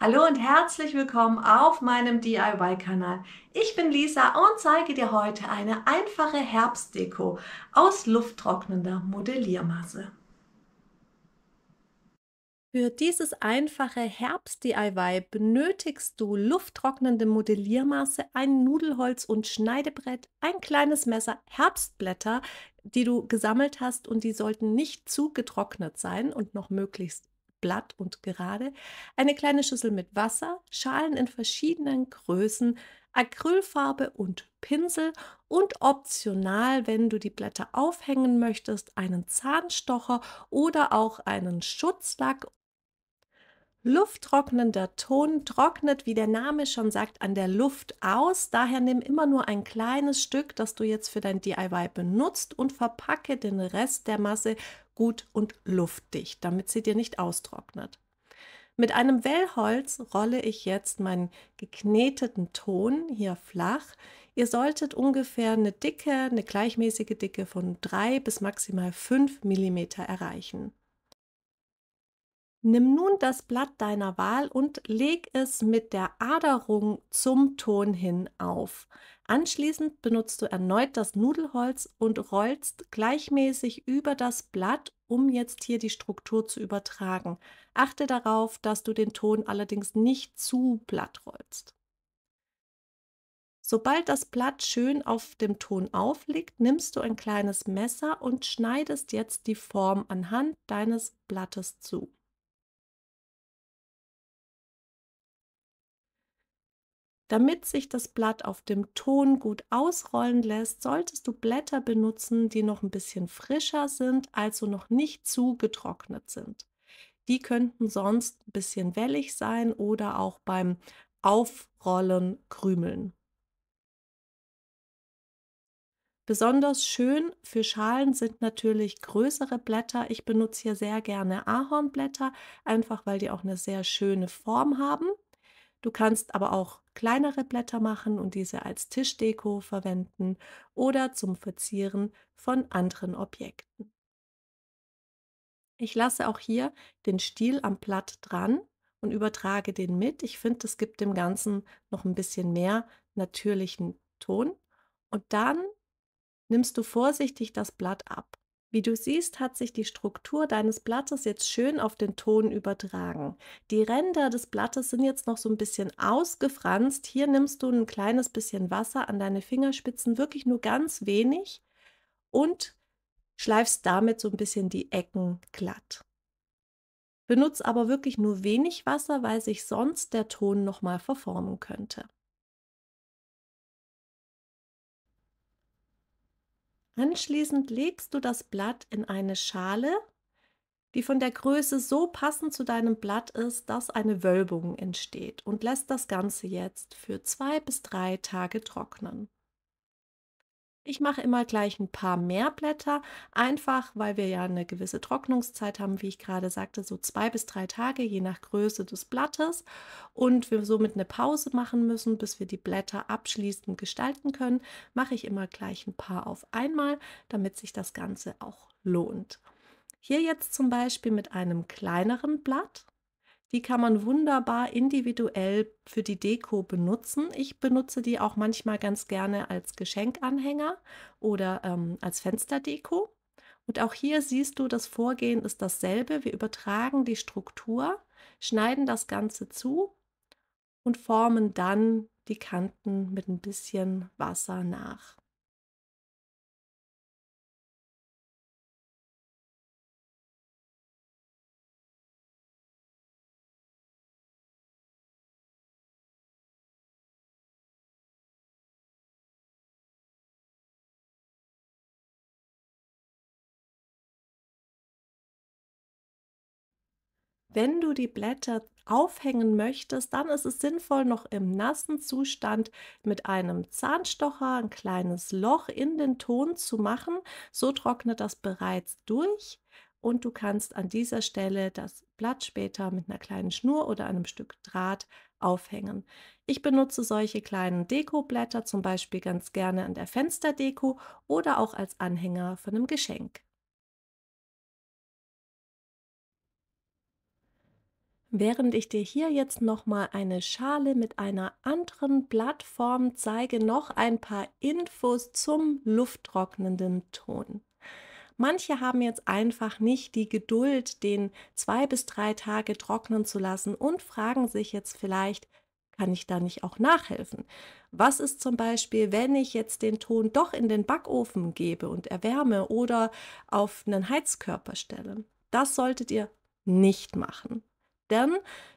Hallo und herzlich willkommen auf meinem DIY-Kanal. Ich bin Lisa und zeige dir heute eine einfache Herbstdeko aus lufttrocknender Modelliermasse. Für dieses einfache Herbst-DIY benötigst du lufttrocknende Modelliermasse, ein Nudelholz und Schneidebrett, ein kleines Messer, Herbstblätter, die du gesammelt hast und die sollten nicht zu getrocknet sein und noch möglichst Blatt und gerade, eine kleine Schüssel mit Wasser, Schalen in verschiedenen Größen, Acrylfarbe und Pinsel und optional, wenn du die Blätter aufhängen möchtest, einen Zahnstocher oder auch einen Schutzlack Lufttrocknender Ton trocknet, wie der Name schon sagt, an der Luft aus. Daher nimm immer nur ein kleines Stück, das du jetzt für dein DIY benutzt und verpacke den Rest der Masse gut und luftdicht, damit sie dir nicht austrocknet. Mit einem Wellholz rolle ich jetzt meinen gekneteten Ton hier flach. Ihr solltet ungefähr eine dicke, eine gleichmäßige Dicke von drei bis maximal fünf Millimeter erreichen. Nimm nun das Blatt deiner Wahl und leg es mit der Aderung zum Ton hin auf. Anschließend benutzt du erneut das Nudelholz und rollst gleichmäßig über das Blatt, um jetzt hier die Struktur zu übertragen. Achte darauf, dass du den Ton allerdings nicht zu Blatt rollst. Sobald das Blatt schön auf dem Ton aufliegt, nimmst du ein kleines Messer und schneidest jetzt die Form anhand deines Blattes zu. Damit sich das Blatt auf dem Ton gut ausrollen lässt, solltest du Blätter benutzen, die noch ein bisschen frischer sind, also noch nicht zu getrocknet sind. Die könnten sonst ein bisschen wellig sein oder auch beim Aufrollen krümeln. Besonders schön für Schalen sind natürlich größere Blätter. Ich benutze hier sehr gerne Ahornblätter, einfach weil die auch eine sehr schöne Form haben. Du kannst aber auch kleinere Blätter machen und diese als Tischdeko verwenden oder zum Verzieren von anderen Objekten. Ich lasse auch hier den Stiel am Blatt dran und übertrage den mit. Ich finde, das gibt dem Ganzen noch ein bisschen mehr natürlichen Ton. Und dann nimmst du vorsichtig das Blatt ab. Wie du siehst, hat sich die Struktur deines Blattes jetzt schön auf den Ton übertragen. Die Ränder des Blattes sind jetzt noch so ein bisschen ausgefranst. Hier nimmst du ein kleines bisschen Wasser an deine Fingerspitzen, wirklich nur ganz wenig und schleifst damit so ein bisschen die Ecken glatt. Benutz aber wirklich nur wenig Wasser, weil sich sonst der Ton noch mal verformen könnte. Anschließend legst du das Blatt in eine Schale, die von der Größe so passend zu deinem Blatt ist, dass eine Wölbung entsteht und lässt das Ganze jetzt für zwei bis drei Tage trocknen. Ich mache immer gleich ein paar mehr Blätter, einfach weil wir ja eine gewisse Trocknungszeit haben, wie ich gerade sagte, so zwei bis drei Tage, je nach Größe des Blattes. Und wir somit eine Pause machen müssen, bis wir die Blätter abschließend gestalten können, mache ich immer gleich ein paar auf einmal, damit sich das Ganze auch lohnt. Hier jetzt zum Beispiel mit einem kleineren Blatt die kann man wunderbar individuell für die Deko benutzen. Ich benutze die auch manchmal ganz gerne als Geschenkanhänger oder ähm, als Fensterdeko. Und auch hier siehst du, das Vorgehen ist dasselbe. Wir übertragen die Struktur, schneiden das Ganze zu und formen dann die Kanten mit ein bisschen Wasser nach. Wenn du die Blätter aufhängen möchtest, dann ist es sinnvoll, noch im nassen Zustand mit einem Zahnstocher ein kleines Loch in den Ton zu machen. So trocknet das bereits durch und du kannst an dieser Stelle das Blatt später mit einer kleinen Schnur oder einem Stück Draht aufhängen. Ich benutze solche kleinen Dekoblätter zum Beispiel ganz gerne an der Fensterdeko oder auch als Anhänger von einem Geschenk. Während ich dir hier jetzt nochmal eine Schale mit einer anderen Blattform zeige, noch ein paar Infos zum lufttrocknenden Ton. Manche haben jetzt einfach nicht die Geduld, den zwei bis drei Tage trocknen zu lassen und fragen sich jetzt vielleicht, kann ich da nicht auch nachhelfen? Was ist zum Beispiel, wenn ich jetzt den Ton doch in den Backofen gebe und erwärme oder auf einen Heizkörper stelle? Das solltet ihr nicht machen. Denn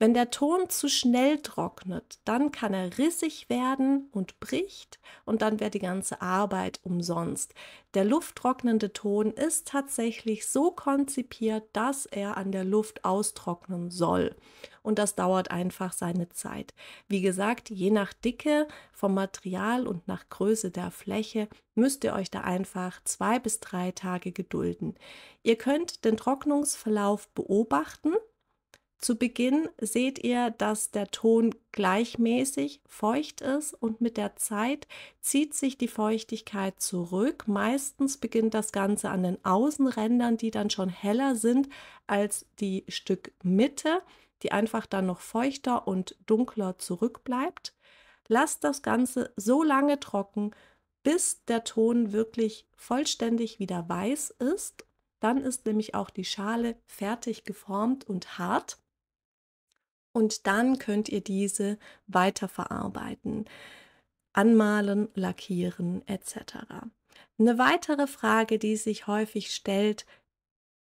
wenn der Ton zu schnell trocknet, dann kann er rissig werden und bricht und dann wäre die ganze Arbeit umsonst. Der lufttrocknende Ton ist tatsächlich so konzipiert, dass er an der Luft austrocknen soll. Und das dauert einfach seine Zeit. Wie gesagt, je nach Dicke vom Material und nach Größe der Fläche müsst ihr euch da einfach zwei bis drei Tage gedulden. Ihr könnt den Trocknungsverlauf beobachten zu Beginn seht ihr, dass der Ton gleichmäßig feucht ist und mit der Zeit zieht sich die Feuchtigkeit zurück. Meistens beginnt das Ganze an den Außenrändern, die dann schon heller sind als die Stückmitte, die einfach dann noch feuchter und dunkler zurückbleibt. Lasst das Ganze so lange trocken, bis der Ton wirklich vollständig wieder weiß ist. Dann ist nämlich auch die Schale fertig geformt und hart und dann könnt ihr diese weiterverarbeiten, anmalen, lackieren etc. Eine weitere Frage, die sich häufig stellt,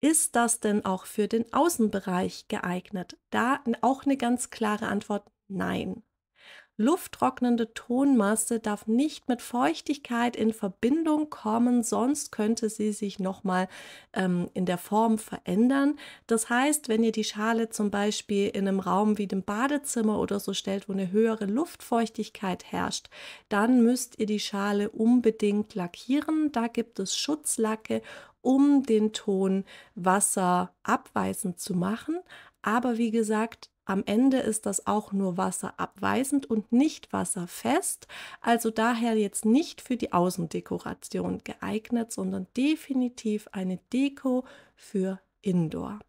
ist das denn auch für den Außenbereich geeignet? Da auch eine ganz klare Antwort, nein. Lufttrocknende Tonmasse darf nicht mit Feuchtigkeit in Verbindung kommen, sonst könnte sie sich nochmal ähm, in der Form verändern. Das heißt, wenn ihr die Schale zum Beispiel in einem Raum wie dem Badezimmer oder so stellt, wo eine höhere Luftfeuchtigkeit herrscht, dann müsst ihr die Schale unbedingt lackieren. Da gibt es Schutzlacke, um den Ton wasserabweisend zu machen. Aber wie gesagt, am Ende ist das auch nur wasserabweisend und nicht wasserfest, also daher jetzt nicht für die Außendekoration geeignet, sondern definitiv eine Deko für Indoor.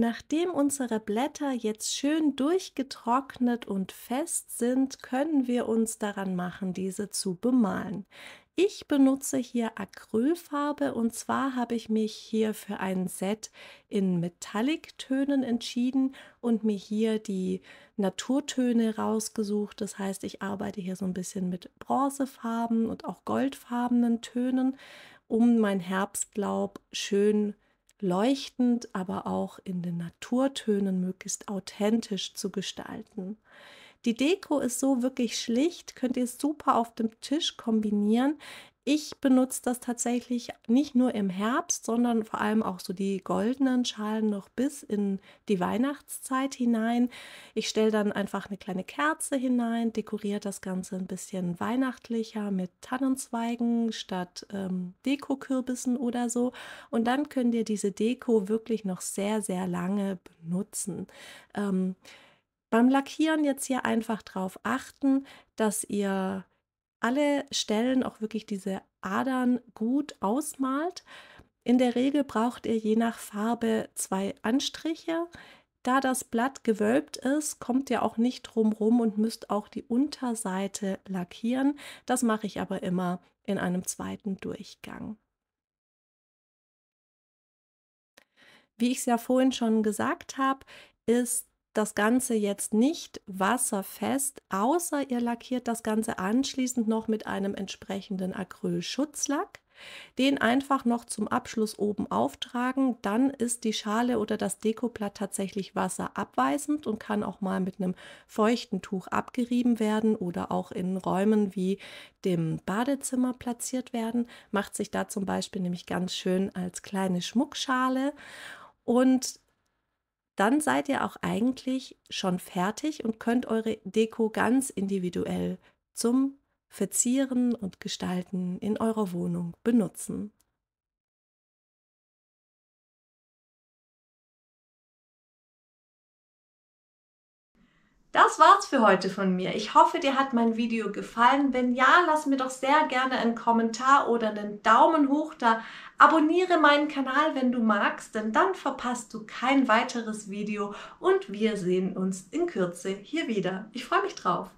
Nachdem unsere Blätter jetzt schön durchgetrocknet und fest sind, können wir uns daran machen, diese zu bemalen. Ich benutze hier Acrylfarbe und zwar habe ich mich hier für ein Set in Metallic-Tönen entschieden und mir hier die Naturtöne rausgesucht. Das heißt, ich arbeite hier so ein bisschen mit Bronzefarben und auch goldfarbenen Tönen, um mein Herbstlaub schön zu leuchtend, aber auch in den Naturtönen möglichst authentisch zu gestalten. Die Deko ist so wirklich schlicht, könnt ihr super auf dem Tisch kombinieren ich benutze das tatsächlich nicht nur im Herbst, sondern vor allem auch so die goldenen Schalen noch bis in die Weihnachtszeit hinein. Ich stelle dann einfach eine kleine Kerze hinein, dekoriere das Ganze ein bisschen weihnachtlicher mit Tannenzweigen statt ähm, Dekokürbissen oder so. Und dann könnt ihr diese Deko wirklich noch sehr, sehr lange benutzen. Ähm, beim Lackieren jetzt hier einfach darauf achten, dass ihr alle Stellen auch wirklich diese Adern gut ausmalt. In der Regel braucht ihr je nach Farbe zwei Anstriche. Da das Blatt gewölbt ist, kommt ihr auch nicht drumrum und müsst auch die Unterseite lackieren. Das mache ich aber immer in einem zweiten Durchgang. Wie ich es ja vorhin schon gesagt habe, ist das Ganze jetzt nicht wasserfest, außer ihr lackiert das Ganze anschließend noch mit einem entsprechenden Acrylschutzlack. Den einfach noch zum Abschluss oben auftragen, dann ist die Schale oder das Dekoblatt tatsächlich wasserabweisend und kann auch mal mit einem feuchten Tuch abgerieben werden oder auch in Räumen wie dem Badezimmer platziert werden. Macht sich da zum Beispiel nämlich ganz schön als kleine Schmuckschale. Und dann seid ihr auch eigentlich schon fertig und könnt eure Deko ganz individuell zum Verzieren und Gestalten in eurer Wohnung benutzen. Das war's für heute von mir. Ich hoffe, dir hat mein Video gefallen. Wenn ja, lass mir doch sehr gerne einen Kommentar oder einen Daumen hoch da. Abonniere meinen Kanal, wenn du magst, denn dann verpasst du kein weiteres Video und wir sehen uns in Kürze hier wieder. Ich freue mich drauf.